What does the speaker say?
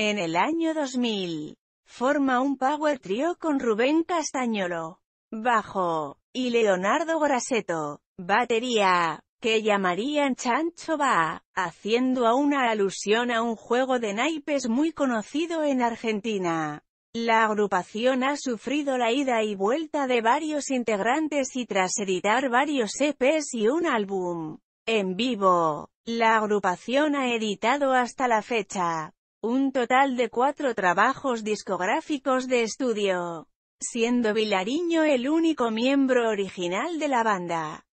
En el año 2000, forma un power trio con Rubén Castañolo, bajo, y Leonardo Graseto, batería, que llamarían Chancho haciendo a una alusión a un juego de naipes muy conocido en Argentina. La agrupación ha sufrido la ida y vuelta de varios integrantes y tras editar varios EPs y un álbum en vivo, la agrupación ha editado hasta la fecha un total de cuatro trabajos discográficos de estudio, siendo Vilariño el único miembro original de la banda.